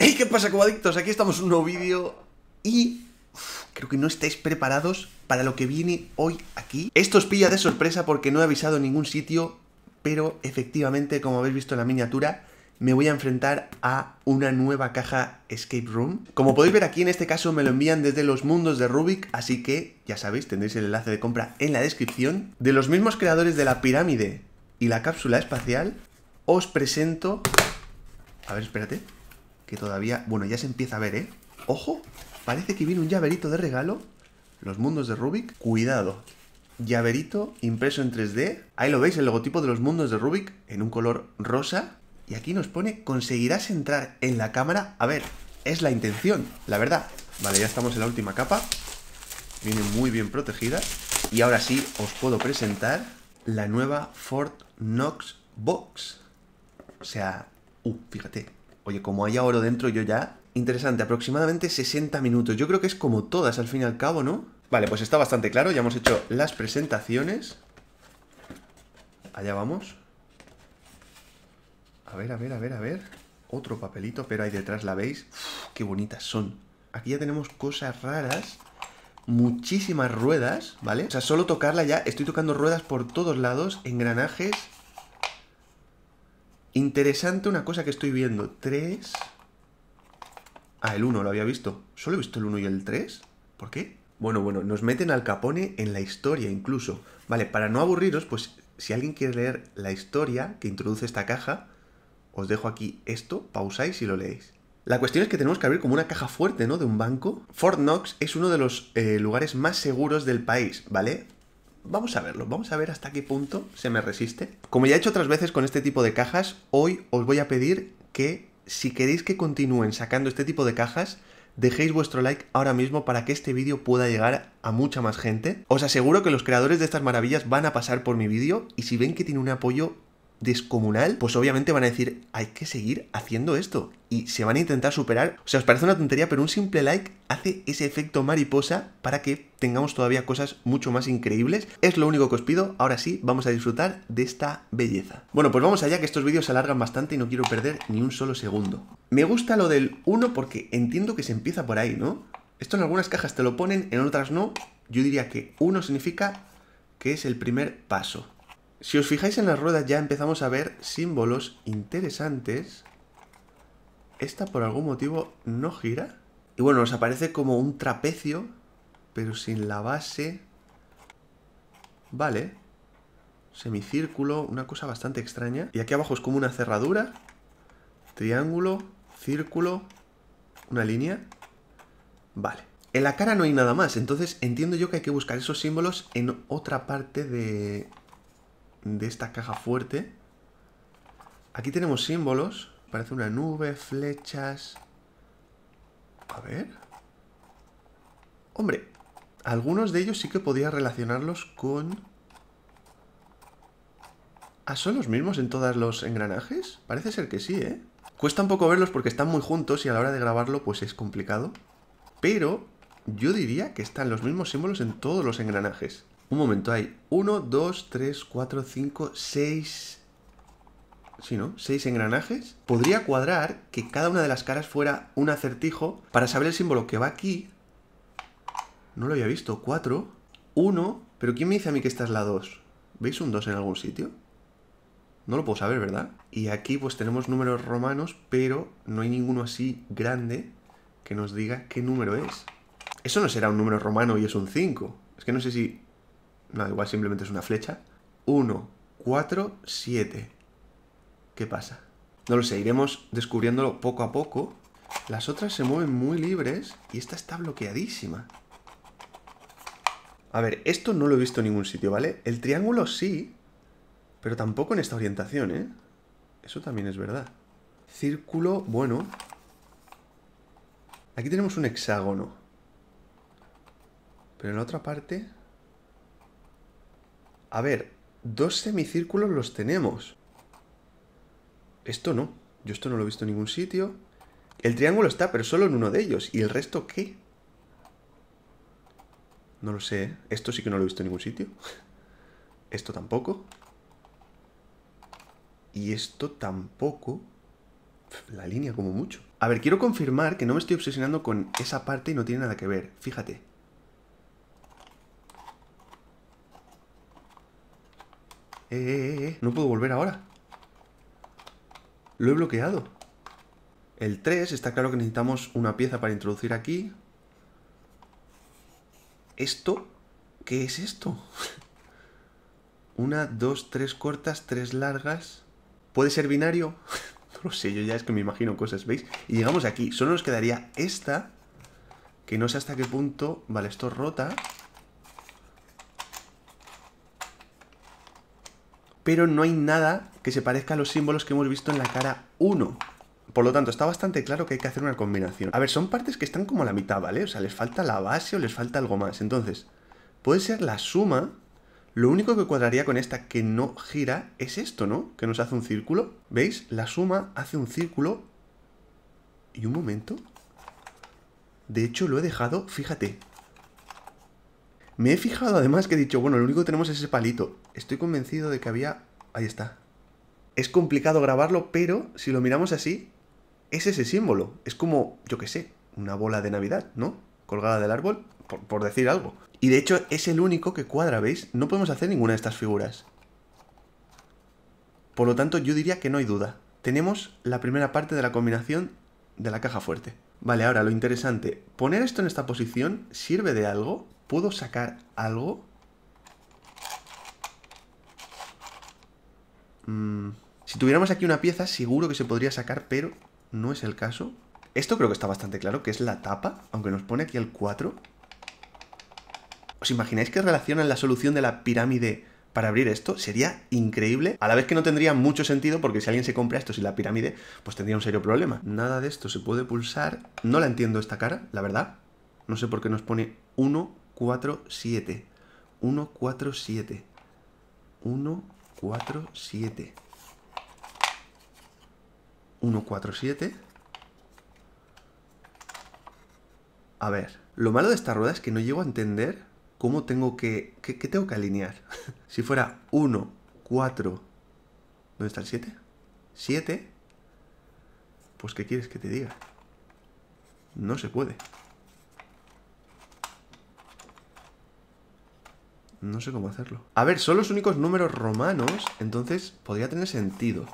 ¡Hey! ¿Qué pasa, cobadictos? Aquí estamos en un nuevo vídeo y creo que no estáis preparados para lo que viene hoy aquí. Esto os pilla de sorpresa porque no he avisado en ningún sitio, pero efectivamente, como habéis visto en la miniatura, me voy a enfrentar a una nueva caja Escape Room. Como podéis ver aquí, en este caso me lo envían desde los mundos de Rubik, así que, ya sabéis, tendréis el enlace de compra en la descripción. De los mismos creadores de la pirámide y la cápsula espacial, os presento... A ver, espérate que todavía, bueno, ya se empieza a ver, ¿eh? ¡Ojo! Parece que viene un llaverito de regalo. Los mundos de Rubik. Cuidado. Llaverito impreso en 3D. Ahí lo veis, el logotipo de los mundos de Rubik en un color rosa. Y aquí nos pone, conseguirás entrar en la cámara. A ver, es la intención, la verdad. Vale, ya estamos en la última capa. Viene muy bien protegida. Y ahora sí, os puedo presentar la nueva Fort Knox Box. O sea, uh, fíjate, Oye, como hay oro dentro yo ya... Interesante, aproximadamente 60 minutos. Yo creo que es como todas al fin y al cabo, ¿no? Vale, pues está bastante claro. Ya hemos hecho las presentaciones. Allá vamos. A ver, a ver, a ver, a ver. Otro papelito, pero ahí detrás la veis. qué bonitas son. Aquí ya tenemos cosas raras. Muchísimas ruedas, ¿vale? O sea, solo tocarla ya. Estoy tocando ruedas por todos lados. Engranajes. Interesante una cosa que estoy viendo. 3... Ah, el 1 lo había visto. ¿Solo he visto el 1 y el 3? ¿Por qué? Bueno, bueno, nos meten al Capone en la historia incluso. Vale, para no aburriros, pues si alguien quiere leer la historia que introduce esta caja, os dejo aquí esto, pausáis y lo leéis. La cuestión es que tenemos que abrir como una caja fuerte, ¿no? De un banco. Fort Knox es uno de los eh, lugares más seguros del país, ¿vale? Vamos a verlo, vamos a ver hasta qué punto se me resiste. Como ya he hecho otras veces con este tipo de cajas, hoy os voy a pedir que si queréis que continúen sacando este tipo de cajas, dejéis vuestro like ahora mismo para que este vídeo pueda llegar a mucha más gente. Os aseguro que los creadores de estas maravillas van a pasar por mi vídeo y si ven que tiene un apoyo descomunal, pues obviamente van a decir, hay que seguir haciendo esto. Y se van a intentar superar. O sea, os parece una tontería, pero un simple like hace ese efecto mariposa para que tengamos todavía cosas mucho más increíbles. Es lo único que os pido. Ahora sí, vamos a disfrutar de esta belleza. Bueno, pues vamos allá, que estos vídeos se alargan bastante y no quiero perder ni un solo segundo. Me gusta lo del 1 porque entiendo que se empieza por ahí, ¿no? Esto en algunas cajas te lo ponen, en otras no. Yo diría que 1 significa que es el primer paso. Si os fijáis en las ruedas ya empezamos a ver símbolos interesantes. Esta por algún motivo no gira. Y bueno, nos aparece como un trapecio, pero sin la base. Vale. Semicírculo, una cosa bastante extraña. Y aquí abajo es como una cerradura. Triángulo, círculo, una línea. Vale. En la cara no hay nada más, entonces entiendo yo que hay que buscar esos símbolos en otra parte de, de esta caja fuerte. Aquí tenemos símbolos. Parece una nube, flechas... A ver... Hombre, algunos de ellos sí que podía relacionarlos con... Ah, ¿son los mismos en todos los engranajes? Parece ser que sí, ¿eh? Cuesta un poco verlos porque están muy juntos y a la hora de grabarlo pues es complicado. Pero yo diría que están los mismos símbolos en todos los engranajes. Un momento, hay 1, 2, 3, 4, 5, 6... Sí, ¿no? Seis engranajes. Podría cuadrar que cada una de las caras fuera un acertijo para saber el símbolo que va aquí. No lo había visto. 4, 1... Pero ¿quién me dice a mí que esta es la 2? ¿Veis un 2 en algún sitio? No lo puedo saber, ¿verdad? Y aquí pues tenemos números romanos, pero no hay ninguno así grande que nos diga qué número es. Eso no será un número romano y es un 5. Es que no sé si no, igual simplemente es una flecha. 1, 4, 7. ¿Qué pasa? No lo sé, iremos descubriéndolo poco a poco. Las otras se mueven muy libres y esta está bloqueadísima. A ver, esto no lo he visto en ningún sitio, ¿vale? El triángulo sí, pero tampoco en esta orientación, ¿eh? Eso también es verdad. Círculo, bueno. Aquí tenemos un hexágono. Pero en la otra parte... A ver, dos semicírculos los tenemos. Esto no. Yo esto no lo he visto en ningún sitio. El triángulo está, pero solo en uno de ellos. ¿Y el resto qué? No lo sé. ¿eh? Esto sí que no lo he visto en ningún sitio. Esto tampoco. Y esto tampoco. La línea como mucho. A ver, quiero confirmar que no me estoy obsesionando con esa parte y no tiene nada que ver. Fíjate. Eh, eh, eh, eh, no puedo volver ahora. Lo he bloqueado. El 3, está claro que necesitamos una pieza para introducir aquí. ¿Esto? ¿Qué es esto? una, dos, tres cortas, tres largas. ¿Puede ser binario? no lo sé, yo ya es que me imagino cosas, ¿veis? Y llegamos aquí. Solo nos quedaría esta, que no sé hasta qué punto... Vale, esto rota. pero no hay nada que se parezca a los símbolos que hemos visto en la cara 1. Por lo tanto, está bastante claro que hay que hacer una combinación. A ver, son partes que están como a la mitad, ¿vale? O sea, les falta la base o les falta algo más. Entonces, puede ser la suma. Lo único que cuadraría con esta que no gira es esto, ¿no? Que nos hace un círculo. ¿Veis? La suma hace un círculo. Y un momento. De hecho, lo he dejado, fíjate, me he fijado además que he dicho, bueno, lo único que tenemos es ese palito. Estoy convencido de que había... Ahí está. Es complicado grabarlo, pero si lo miramos así, es ese símbolo. Es como, yo qué sé, una bola de Navidad, ¿no? Colgada del árbol, por, decir algo. Y de hecho es el único que cuadra, ¿veis? No podemos hacer ninguna de estas figuras. Por lo tanto, yo diría que no hay duda. Tenemos la primera parte de la combinación de la caja fuerte. Vale, ahora lo interesante, ¿poner esto en esta posición sirve de algo? ¿Puedo sacar algo? Mm, si tuviéramos aquí una pieza, seguro que se podría sacar, pero no es el caso. Esto creo que está bastante claro, que es la tapa, aunque nos pone aquí el 4. ¿Os imagináis que relacionan la solución de la pirámide para abrir esto? Sería increíble. A la vez que no tendría mucho sentido, porque si alguien se compra esto sin la pirámide, pues tendría un serio problema. Nada de esto se puede pulsar. No la entiendo esta cara, la verdad. No sé por qué nos pone 1 4, 7. 1, 4, 7. 1, 4, 7. 1, 4, 7. A ver, lo malo de esta rueda es que no llego a entender cómo tengo que... ¿Qué, qué tengo que alinear? si fuera 1, 4... ¿Dónde está el 7? 7. Pues ¿qué quieres que te diga? No se puede. No sé cómo hacerlo. A ver, son los únicos números romanos, entonces podría tener sentido.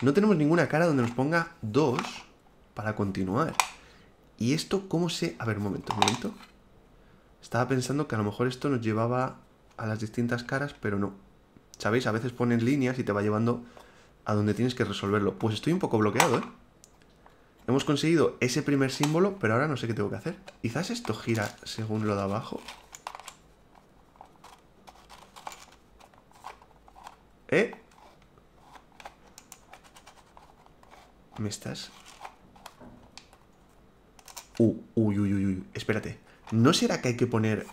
No tenemos ninguna cara donde nos ponga 2 para continuar. ¿Y esto cómo se...? A ver, un momento, un momento. Estaba pensando que a lo mejor esto nos llevaba a las distintas caras, pero no. ¿Sabéis? A veces ponen líneas y te va llevando a donde tienes que resolverlo. Pues estoy un poco bloqueado, ¿eh? Hemos conseguido ese primer símbolo, pero ahora no sé qué tengo que hacer. Quizás esto gira según lo de abajo. ¿Eh? ¿Me estás? Uh, uy, uy, uy, uy, espérate. ¿No será que hay que poner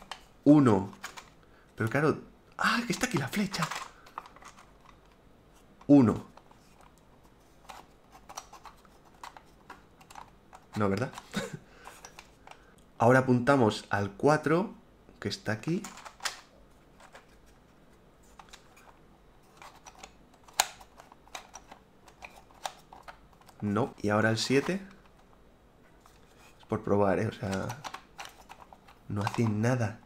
uno? Pero claro... ¡Ah, que está aquí la flecha! Uno. No, ¿verdad? Ahora apuntamos al 4, que está aquí. No. Y ahora el 7. Es por probar, ¿eh? O sea... No hace nada.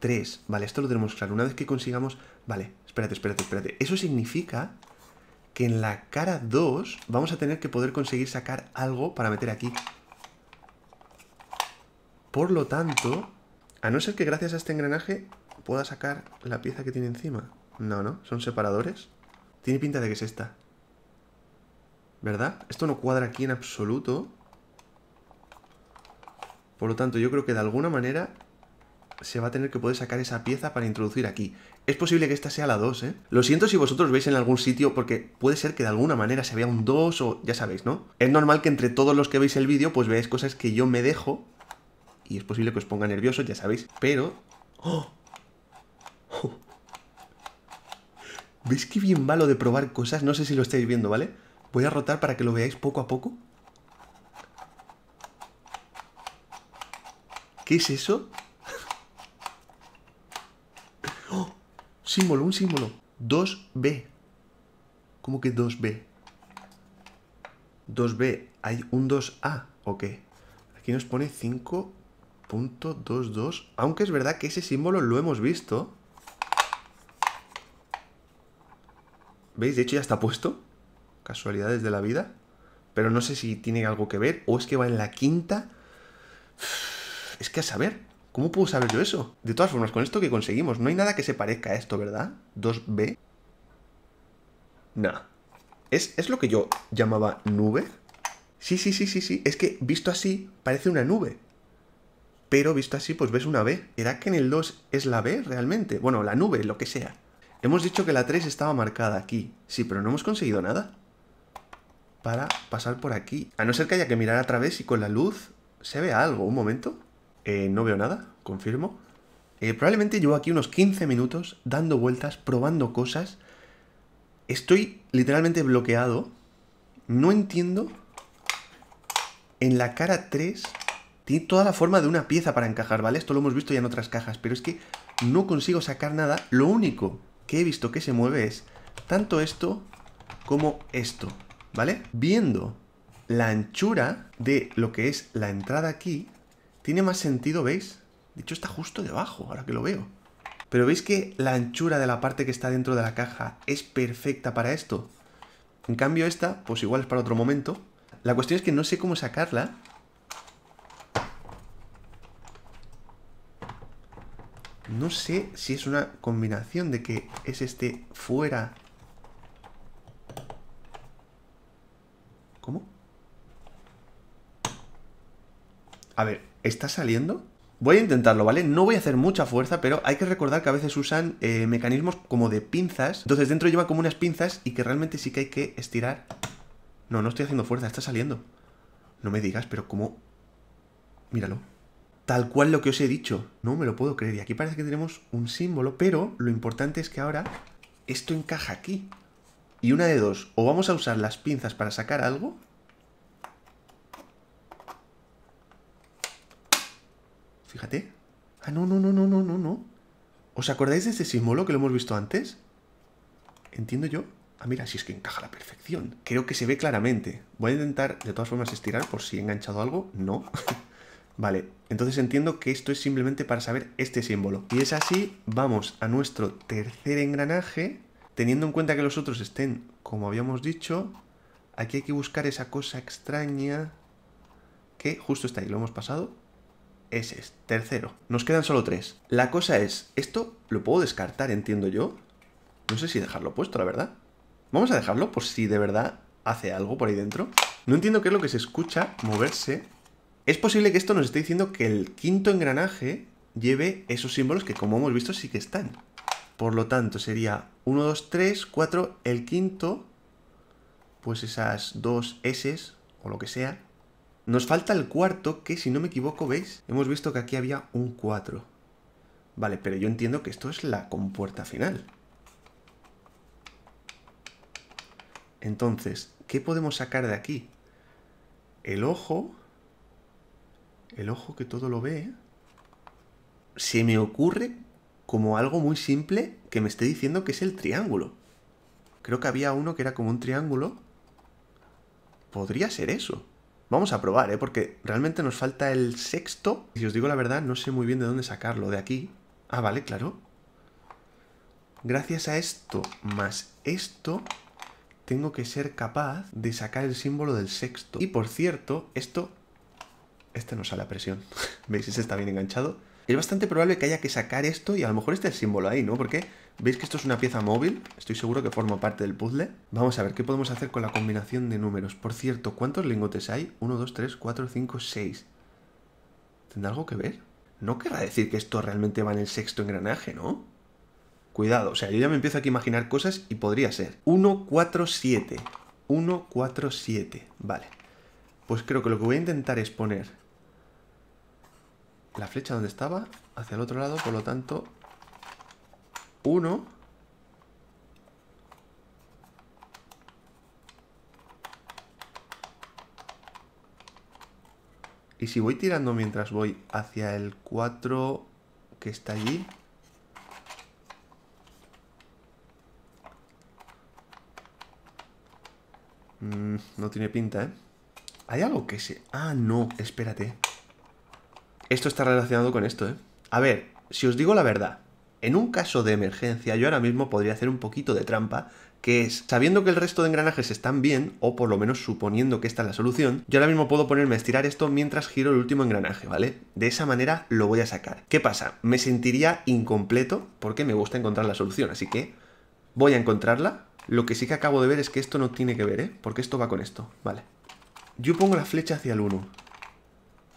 3. Vale, esto lo tenemos claro. Una vez que consigamos... Vale, espérate, espérate, espérate. Eso significa que en la cara 2 vamos a tener que poder conseguir sacar algo para meter aquí. Por lo tanto, a no ser que gracias a este engranaje pueda sacar la pieza que tiene encima. No, no, son separadores. Tiene pinta de que es esta. ¿Verdad? Esto no cuadra aquí en absoluto. Por lo tanto, yo creo que de alguna manera se va a tener que poder sacar esa pieza para introducir aquí. Es posible que esta sea la 2, ¿eh? Lo siento si vosotros veis en algún sitio, porque puede ser que de alguna manera se vea un 2 o ya sabéis, ¿no? Es normal que entre todos los que veis el vídeo, pues veáis cosas que yo me dejo y es posible que os ponga nervioso, ya sabéis, pero... ¡Oh! ¡Oh! ¿Veis qué bien malo de probar cosas? No sé si lo estáis viendo, ¿vale? Voy a rotar para que lo veáis poco a poco. ¿Qué es eso? ¡Oh! Símbolo, un símbolo. 2B. ¿Cómo que 2B? 2B. ¿Hay un 2A o qué? Aquí nos pone 5.22. Aunque es verdad que ese símbolo lo hemos visto. ¿Veis? De hecho ya está puesto casualidades de la vida, pero no sé si tiene algo que ver o es que va en la quinta. Es que a saber, ¿cómo puedo saber yo eso? De todas formas, con esto que conseguimos, no hay nada que se parezca a esto, ¿verdad? 2B. nada. ¿Es, lo que yo llamaba nube? Sí, sí, sí, sí, sí. Es que visto así, parece una nube. Pero visto así, pues ves una B. ...¿era que en el 2 es la B realmente? Bueno, la nube, lo que sea. Hemos dicho que la 3 estaba marcada aquí. Sí, pero no hemos conseguido nada para pasar por aquí. A no ser que haya que mirar a través y con la luz se vea algo. Un momento. Eh, no veo nada, confirmo. Eh, probablemente llevo aquí unos 15 minutos dando vueltas, probando cosas. Estoy literalmente bloqueado. No entiendo. En la cara 3 tiene toda la forma de una pieza para encajar, ¿vale? Esto lo hemos visto ya en otras cajas, pero es que no consigo sacar nada. Lo único que he visto que se mueve es tanto esto como esto. ¿vale? Viendo la anchura de lo que es la entrada aquí, tiene más sentido, ¿veis? De hecho está justo debajo, ahora que lo veo. Pero ¿veis que la anchura de la parte que está dentro de la caja es perfecta para esto? En cambio esta, pues igual es para otro momento. La cuestión es que no sé cómo sacarla. No sé si es una combinación de que es este fuera ¿Cómo? A ver, ¿está saliendo? Voy a intentarlo, ¿vale? No voy a hacer mucha fuerza, pero hay que recordar que a veces usan eh, mecanismos como de pinzas. Entonces dentro lleva como unas pinzas y que realmente sí que hay que estirar. No, no estoy haciendo fuerza, está saliendo. No me digas, pero ¿cómo? Míralo. Tal cual lo que os he dicho. No me lo puedo creer. Y aquí parece que tenemos un símbolo, pero lo importante es que ahora esto encaja aquí. Y una de dos, o vamos a usar las pinzas para sacar algo. Fíjate. Ah, no, no, no, no, no, no, no. ¿Os acordáis de ese símbolo que lo hemos visto antes? Entiendo yo. Ah, mira, si es que encaja a la perfección. Creo que se ve claramente. Voy a intentar, de todas formas, estirar por si he enganchado algo. No. vale, entonces entiendo que esto es simplemente para saber este símbolo. Y es así, vamos a nuestro tercer engranaje Teniendo en cuenta que los otros estén, como habíamos dicho, aquí hay que buscar esa cosa extraña que justo está ahí, lo hemos pasado. Ese es, este, tercero. Nos quedan solo tres. La cosa es, esto lo puedo descartar, entiendo yo. No sé si dejarlo puesto, la verdad. Vamos a dejarlo por si de verdad hace algo por ahí dentro. No entiendo qué es lo que se escucha moverse. Es posible que esto nos esté diciendo que el quinto engranaje lleve esos símbolos que como hemos visto sí que están. Por lo tanto, sería 1, 2, 3, 4, el quinto, pues esas dos S o lo que sea. Nos falta el cuarto, que si no me equivoco, ¿veis? Hemos visto que aquí había un 4. Vale, pero yo entiendo que esto es la compuerta final. Entonces, ¿qué podemos sacar de aquí? El ojo, el ojo que todo lo ve, se me ocurre como algo muy simple que me esté diciendo que es el triángulo. Creo que había uno que era como un triángulo. Podría ser eso. Vamos a probar, ¿eh? Porque realmente nos falta el sexto. Si os digo la verdad, no sé muy bien de dónde sacarlo. De aquí. Ah, vale, claro. Gracias a esto más esto, tengo que ser capaz de sacar el símbolo del sexto. Y por cierto, esto... Este no sale a presión. ¿Veis? Ese está bien enganchado es bastante probable que haya que sacar esto y a lo mejor este el símbolo ahí, ¿no? Porque veis que esto es una pieza móvil, estoy seguro que forma parte del puzzle. Vamos a ver qué podemos hacer con la combinación de números. Por cierto, ¿cuántos lingotes hay? 1, 2, 3, 4, 5, 6. ¿Tendrá algo que ver? No querrá decir que esto realmente va en el sexto engranaje, ¿no? Cuidado, o sea, yo ya me empiezo aquí a imaginar cosas y podría ser. 1, 4, 7. 1, 4, 7. Vale. Pues creo que lo que voy a intentar es poner la flecha donde estaba hacia el otro lado, por lo tanto, uno Y si voy tirando mientras voy hacia el 4 que está allí. Mm, no tiene pinta, ¿eh? ¿Hay algo que se...? Ah, no, espérate. Esto está relacionado con esto, ¿eh? A ver, si os digo la verdad, en un caso de emergencia yo ahora mismo podría hacer un poquito de trampa, que es, sabiendo que el resto de engranajes están bien, o por lo menos suponiendo que esta es la solución, yo ahora mismo puedo ponerme a estirar esto mientras giro el último engranaje, ¿vale? De esa manera lo voy a sacar. ¿Qué pasa? Me sentiría incompleto porque me gusta encontrar la solución, así que voy a encontrarla. Lo que sí que acabo de ver es que esto no tiene que ver, ¿eh? Porque esto va con esto, ¿vale? Yo pongo la flecha hacia el 1.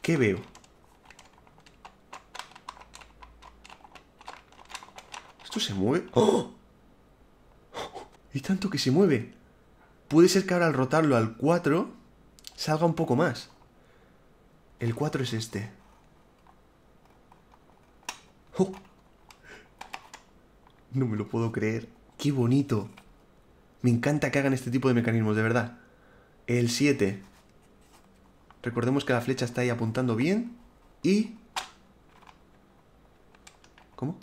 ¿Qué veo? ¿Esto se mueve? ¡Oh! Y tanto que se mueve. Puede ser que ahora al rotarlo al 4 salga un poco más. El 4 es este. ¡Oh! No me lo puedo creer. ¡Qué bonito! Me encanta que hagan este tipo de mecanismos, de verdad. El 7. Recordemos que la flecha está ahí apuntando bien. Y... ¿Cómo?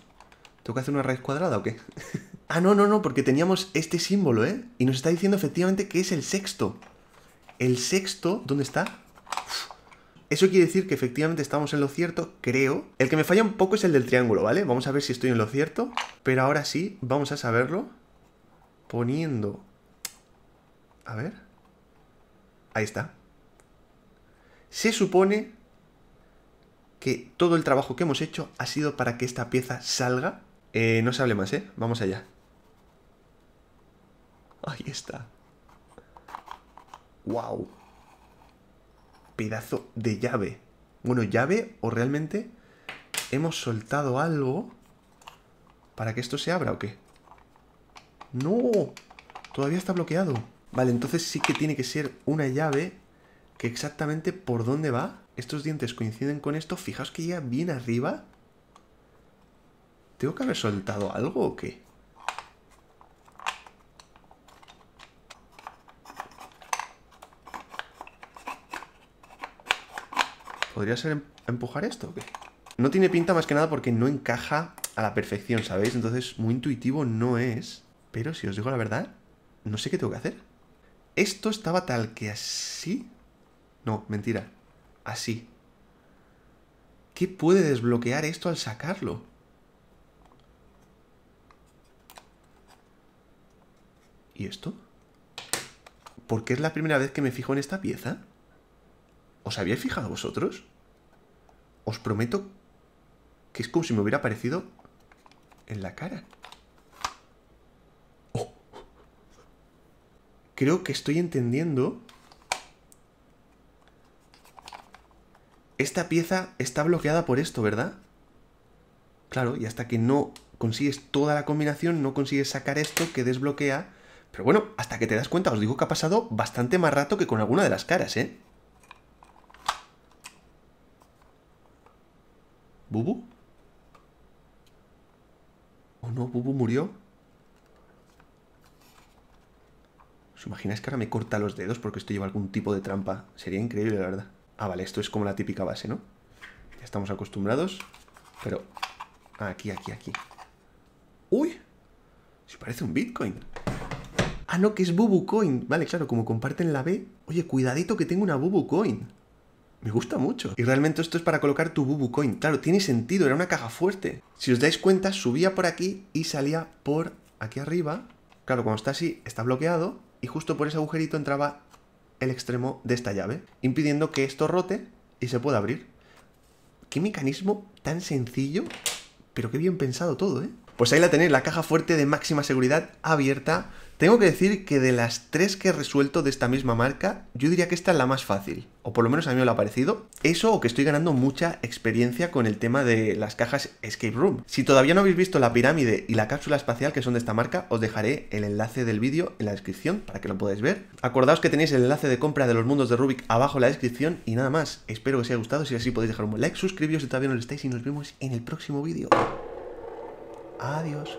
¿Tengo que hacer una raíz cuadrada o qué? ah, no, no, no, porque teníamos este símbolo, ¿eh? Y nos está diciendo efectivamente que es el sexto. El sexto, ¿dónde está? Eso quiere decir que efectivamente estamos en lo cierto, creo. El que me falla un poco es el del triángulo, ¿vale? Vamos a ver si estoy en lo cierto. Pero ahora sí, vamos a saberlo. Poniendo... A ver. Ahí está. Se supone que todo el trabajo que hemos hecho ha sido para que esta pieza salga eh, no se hable más, ¿eh? Vamos allá. Ahí está. ¡Wow! Pedazo de llave. Bueno, llave o realmente hemos soltado algo para que esto se abra o qué. ¡No! Todavía está bloqueado. Vale, entonces sí que tiene que ser una llave que exactamente por dónde va. Estos dientes coinciden con esto. Fijaos que ya bien arriba. ¿Tengo que haber soltado algo o qué? ¿Podría ser em-, empujar esto o qué? No tiene pinta más que nada porque no encaja a la perfección, ¿sabéis? Entonces, muy intuitivo no es. Pero si os digo la verdad, no sé qué tengo que hacer. Esto estaba tal que así... No, mentira. Así. ¿Qué puede desbloquear esto al sacarlo? ¿Y esto? ¿Por qué es la primera vez que me fijo en esta pieza? ¿Os habíais fijado vosotros? Os prometo que es como si me hubiera aparecido en la cara. Oh. Creo que estoy entendiendo... Esta pieza está bloqueada por esto, ¿verdad? Claro, y hasta que no consigues toda la combinación, no consigues sacar esto que desbloquea pero bueno, hasta que te das cuenta, os digo que ha pasado bastante más rato que con alguna de las caras, ¿eh? ¿Bubu? ¿O no? ¿Bubu murió? ¿Os imagináis que ahora me corta los dedos porque esto lleva algún tipo de trampa? Sería increíble, la verdad. Ah, vale, esto es como la típica base, ¿no? Ya estamos acostumbrados, pero... Ah, aquí, aquí, aquí. ¡Uy! Se parece un Bitcoin. Ah, no, que es BubuCoin. Vale, claro, como comparten la B, oye, cuidadito que tengo una BubuCoin. Me gusta mucho. Y realmente esto es para colocar tu BubuCoin. Claro, tiene sentido, era una caja fuerte. Si os dais cuenta, subía por aquí y salía por aquí arriba. Claro, cuando está así, está bloqueado. Y justo por ese agujerito entraba el extremo de esta llave, impidiendo que esto rote y se pueda abrir. Qué mecanismo tan sencillo, pero qué bien pensado todo, ¿eh? Pues ahí la tenéis, la caja fuerte de máxima seguridad abierta tengo que decir que de las tres que he resuelto de esta misma marca, yo diría que esta es la más fácil, o por lo menos a mí me lo ha parecido. Eso o que estoy ganando mucha experiencia con el tema de las cajas Escape Room. Si todavía no habéis visto la pirámide y la cápsula espacial que son de esta marca, os dejaré el enlace del vídeo en la descripción para que lo podáis ver. Acordaos que tenéis el enlace de compra de los mundos de Rubik abajo en la descripción y nada más. Espero que os haya gustado, si es así podéis dejar un like, suscribiros si todavía no lo estáis y nos vemos en el próximo vídeo. Adiós.